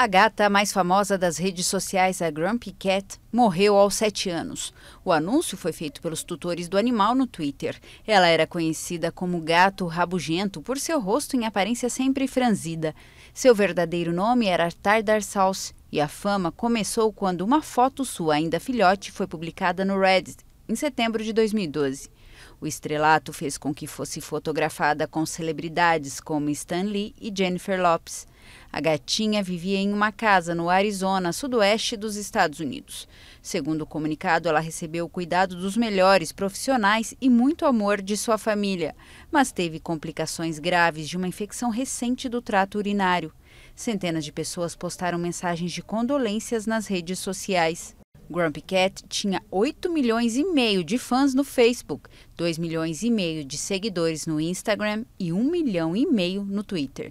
A gata mais famosa das redes sociais, a Grumpy Cat, morreu aos sete anos. O anúncio foi feito pelos tutores do animal no Twitter. Ela era conhecida como gato rabugento por seu rosto em aparência sempre franzida. Seu verdadeiro nome era Tardar Sauce e a fama começou quando uma foto sua ainda filhote foi publicada no Reddit em setembro de 2012. O estrelato fez com que fosse fotografada com celebridades como Stan Lee e Jennifer Lopes. A gatinha vivia em uma casa no Arizona, sudoeste dos Estados Unidos. Segundo o comunicado, ela recebeu o cuidado dos melhores profissionais e muito amor de sua família, mas teve complicações graves de uma infecção recente do trato urinário. Centenas de pessoas postaram mensagens de condolências nas redes sociais. Grumpy Cat tinha 8 milhões e meio de fãs no Facebook, 2 milhões e meio de seguidores no Instagram e 1 milhão e meio no Twitter.